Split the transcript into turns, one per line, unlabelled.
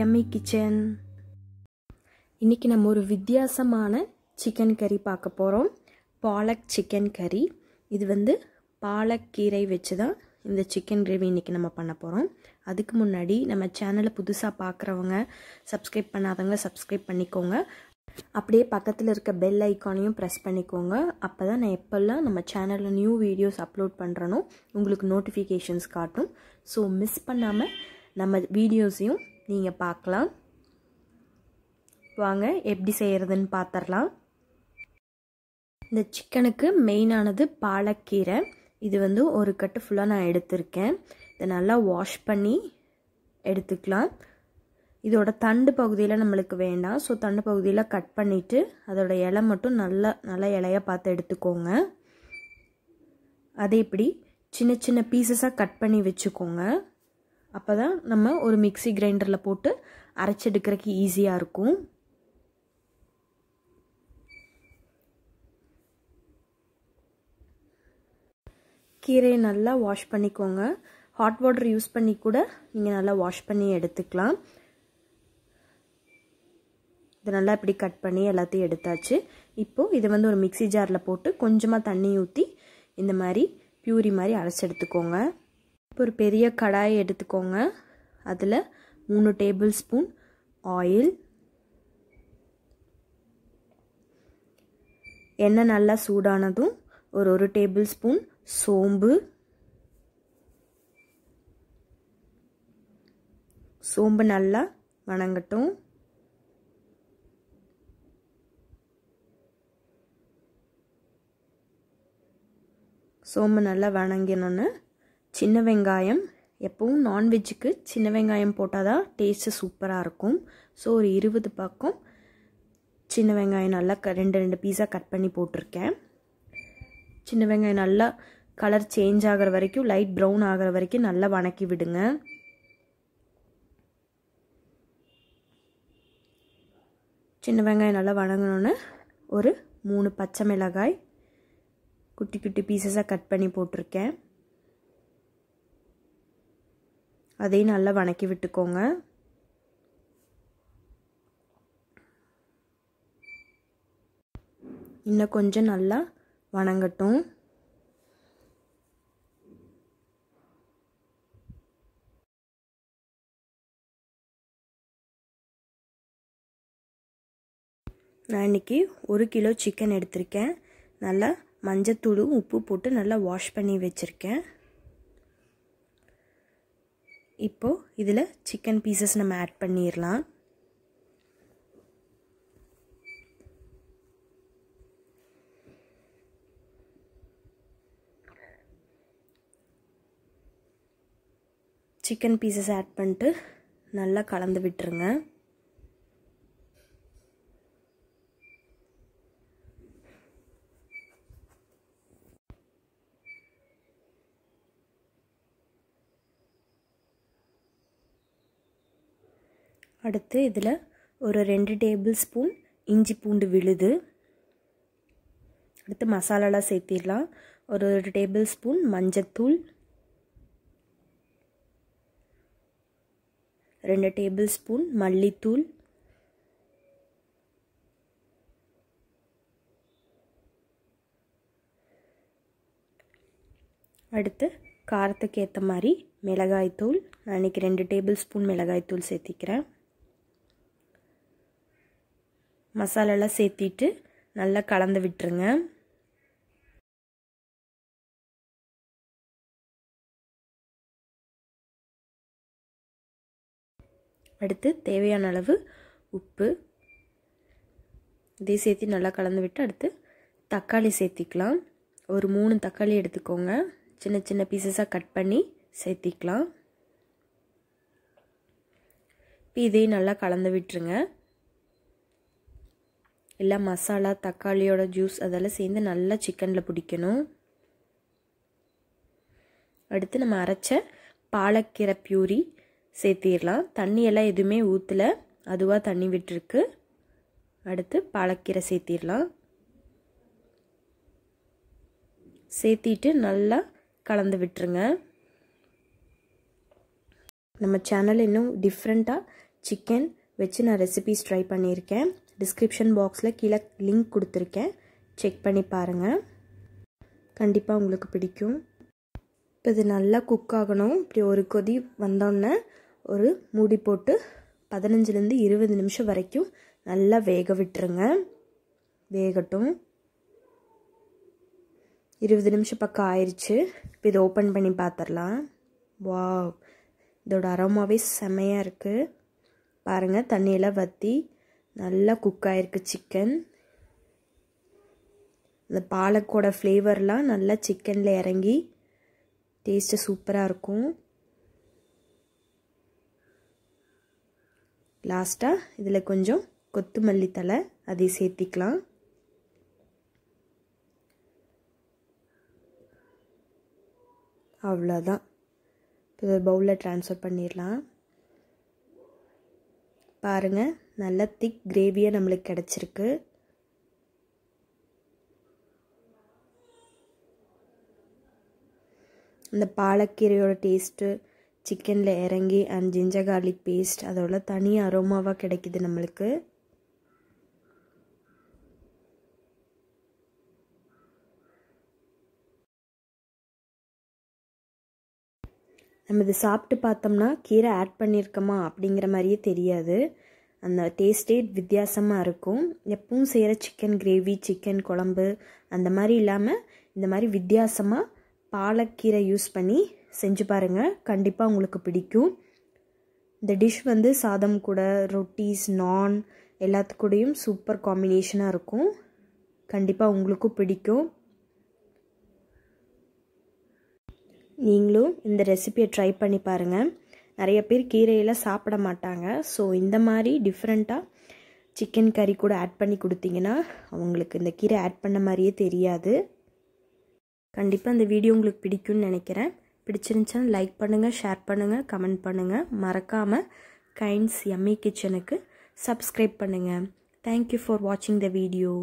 Emmy kitchen இன்னைக்கு நம்ம ஒரு வித்தியாசமான சிக்கன் கறி பார்க்க போகிறோம் பாலக் சிக்கன் கறி இது வந்து பாலக் கீரை வச்சு தான் இந்த சிக்கன் கிரேவி இன்னைக்கு நம்ம பண்ண போகிறோம் அதுக்கு முன்னாடி நம்ம சேனலை புதுசாக பார்க்குறவங்க சப்ஸ்கிரைப் பண்ணாதவங்க சப்ஸ்கிரைப் பண்ணிக்கோங்க அப்படியே பக்கத்தில் இருக்க பெல் ஐக்கானையும் ப்ரெஸ் பண்ணிக்கோங்க அப்போ தான் நான் எப்போல்லாம் நம்ம சேனலில் நியூ வீடியோஸ் அப்லோட் பண்ணுறனோ உங்களுக்கு நோட்டிஃபிகேஷன்ஸ் காட்டும் ஸோ மிஸ் பண்ணாமல் நம்ம வீடியோஸையும் நீங்கள் பார்க்கலாம் வாங்க எப்படி செய்கிறதுன்னு பார்த்துடலாம் இந்த சிக்கனுக்கு மெயினானது பாலக்கீரை இது வந்து ஒரு கட்டு ஃபுல்லாக நான் எடுத்திருக்கேன் இதை நல்லா வாஷ் பண்ணி எடுத்துக்கலாம் இதோட தண்டு பகுதியில் நம்மளுக்கு வேண்டாம் ஸோ தண்டு பகுதியில் கட் பண்ணிவிட்டு அதோடய இலை மட்டும் நல்லா நல்லா இலையாக பார்த்து எடுத்துக்கோங்க அதே இப்படி சின்ன சின்ன பீசஸாக கட் பண்ணி வச்சுக்கோங்க அப்போ தான் நம்ம ஒரு மிக்சி கிரைண்டரில் போட்டு அரைச்செடுக்கிறதுக்கு ஈஸியாக இருக்கும் கீரையை நல்லா வாஷ் பண்ணிக்கோங்க ஹாட் வாட்டர் யூஸ் பண்ணி கூட நீங்கள் நல்லா வாஷ் பண்ணி எடுத்துக்கலாம் இது நல்லா இப்படி கட் பண்ணி எல்லாத்தையும் எடுத்தாச்சு இப்போது இதை வந்து ஒரு மிக்சி ஜாரில் போட்டு கொஞ்சமாக தண்ணி ஊற்றி இந்த மாதிரி பியூரி மாதிரி அரைச்சி எடுத்துக்கோங்க இப்போ ஒரு பெரிய கடாயை எடுத்துக்கோங்க அதில் மூணு டேபிள் ஸ்பூன் ஆயில் எண்ணெய் நல்லா சூடானதும் ஒரு ஒரு டேபிள் ஸ்பூன் சோம்பு சோம்பு நல்லா வணங்கட்டும் சோம்பு நல்லா வணங்கினோன்னு சின்ன வெங்காயம் எப்பவும் நான்வெஜ்ஜுக்கு சின்ன வெங்காயம் போட்டால் தான் டேஸ்ட்டு சூப்பராக இருக்கும் ஸோ ஒரு இருபது பக்கம் சின்ன வெங்காயம் நல்லா க ரெண்டு ரெண்டு பீஸாக கட் பண்ணி போட்டிருக்கேன் சின்ன வெங்காயம் நல்லா கலர் சேஞ்ச் ஆகிற வரைக்கும் லைட் ப்ரௌன் ஆகிற வரைக்கும் நல்லா வணக்கி விடுங்க சின்ன வெங்காயம் நல்லா வணங்கினோன்னு ஒரு மூணு பச்சை மிளகாய் குட்டி குட்டி பீசஸாக கட் பண்ணி போட்டிருக்கேன் அதையும் நல்லா வணக்கி விட்டுக்கோங்க இன்னும் கொஞ்சம் நல்லா வணங்கட்டும் நான் இன்றைக்கி ஒரு கிலோ சிக்கன் எடுத்திருக்கேன் நல்லா மஞ்சத்தூள் உப்பு போட்டு நல்லா வாஷ் பண்ணி வச்சுருக்கேன் இப்போது இதில் சிக்கன் பீசஸ் நம்ம ஆட் பண்ணிடலாம் சிக்கன் பீசஸ் ஆட் பண்ணிட்டு நல்லா கலந்து விட்டுருங்க அடுத்து இதில் ஒரு ரெண்டு டேபிள் ஸ்பூன் இஞ்சி பூண்டு விழுது அடுத்து மசாலாலாம் சேர்த்திடலாம் ஒரு ஒரு டேபிள் ஸ்பூன் மஞ்சத்தூள் ரெண்டு டேபிள் ஸ்பூன் மல்லித்தூள் அடுத்து காரத்துக்கு ஏற்ற மாதிரி மிளகாய்த்தூள் நான் இன்றைக்கி ரெண்டு டேபிள் ஸ்பூன் மிளகாய்த்தூள் சேர்த்திக்கிறேன் மசாலாலாம் சேர்த்திட்டு நல்லா கலந்து விட்டுருங்க அடுத்து தேவையான அளவு உப்பு இதே சேர்த்து நல்லா கலந்து விட்டு அடுத்து தக்காளி சேர்த்திக்கலாம் ஒரு மூணு தக்காளி எடுத்துக்கோங்க சின்ன சின்ன பீசஸாக கட் பண்ணி சேர்த்திக்கலாம் இப்போ இதையும் நல்லா கலந்து விட்டுருங்க எல்லாம் மசாலா தக்காளியோட ஜூஸ் அதெல்லாம் சேர்ந்து நல்லா சிக்கனில் பிடிக்கணும் அடுத்து நம்ம அரைச்ச பாலக்கீரை பியூரி சேர்த்திடலாம் தண்ணியெல்லாம் எதுவுமே ஊற்றல அதுவாக தண்ணி விட்டுருக்கு அடுத்து பாலக்கீரை சேர்த்திடலாம் சேர்த்திட்டு நல்லா கலந்து விட்டுருங்க நம்ம சேனல் இன்னும் டிஃப்ரெண்ட்டாக சிக்கன் வச்சு நான் ரெசிபிஸ் ட்ரை பண்ணியிருக்கேன் டிஸ்கிரிப்ஷன் பாக்ஸில் கீழே லிங்க் கொடுத்துருக்கேன் செக் பண்ணி பாருங்கள் கண்டிப்பாக உங்களுக்கு பிடிக்கும் இப்போ இது நல்லா குக் ஆகணும் இப்படி ஒரு கொதி வந்தோடனே ஒரு மூடி போட்டு பதினஞ்சுலேருந்து இருபது நிமிஷம் வரைக்கும் நல்லா வேக விட்டுருங்க வேகட்டும் இருபது நிமிஷம் பக்கம் ஆயிடுச்சு இப்போ இதை ஓப்பன் பண்ணி பார்த்துடலாம் வா இதோட அரோமாவே செமையாக இருக்குது பாருங்கள் தண்ணியெல்லாம் வற்றி நல்லா குக் ஆயிருக்கு சிக்கன் இந்த பாலக்கோட ஃப்ளேவர்லாம் நல்லா சிக்கனில் இறங்கி டேஸ்ட்டு சூப்பராக இருக்கும் லாஸ்ட்டாக இதில் கொஞ்சம் கொத்துமல்லி தலை அதை சேர்த்திக்கலாம் அவ்வளோதான் இப்போ பவுலில் ட்ரான்ஸ்ஃபர் பண்ணிடலாம் பாருங்கள் நல்ல திக் கிரேவியாக நம்மளுக்கு கிடச்சிருக்கு இந்த பாலக்கீரையோட டேஸ்ட்டு சிக்கனில் இறங்கி அண்ட் ஜிஞ்சர் கார்லிக் பேஸ்ட் அதோட தனி அரோமாவாக கிடைக்கிது நம்மளுக்கு நம்ம இது சாப்பிட்டு பார்த்தோம்னா கீரை ஆட் பண்ணியிருக்கோமா அப்படிங்கிற மாதிரியே தெரியாது அந்த டேஸ்டே வித்தியாசமாக இருக்கும் எப்பவும் செய்கிற சிக்கன் கிரேவி சிக்கன் குழம்பு அந்த மாதிரி இல்லாமல் இந்த மாதிரி வித்தியாசமாக பாலக்கீரை யூஸ் பண்ணி செஞ்சு பாருங்கள் கண்டிப்பாக உங்களுக்கு பிடிக்கும் இந்த டிஷ் வந்து சாதம் கூட ரொட்டீஸ் நான் எல்லாத்துக்கூடையும் சூப்பர் காம்பினேஷனாக இருக்கும் கண்டிப்பாக உங்களுக்கும் பிடிக்கும் நீங்களும் இந்த ரெசிபியை ட்ரை பண்ணி பாருங்கள் நிறைய பேர் கீரையில் சாப்பிட மாட்டாங்க ஸோ இந்த மாதிரி டிஃப்ரெண்ட்டாக சிக்கன் கறி கூட ஆட் பண்ணி கொடுத்தீங்கன்னா அவங்களுக்கு இந்த கீரை ஆட் பண்ண மாதிரியே தெரியாது கண்டிப்பாக இந்த வீடியோ உங்களுக்கு பிடிக்கும்னு நினைக்கிறேன் பிடிச்சிருந்துச்சா லைக் பண்ணுங்கள் ஷேர் பண்ணுங்கள் கமெண்ட் பண்ணுங்கள் மறக்காமல் கைண்ட்ஸ் எம்ஏ கிச்சனுக்கு சப்ஸ்கிரைப் பண்ணுங்கள் தேங்க்யூ ஃபார் வாட்சிங் த வீடியோ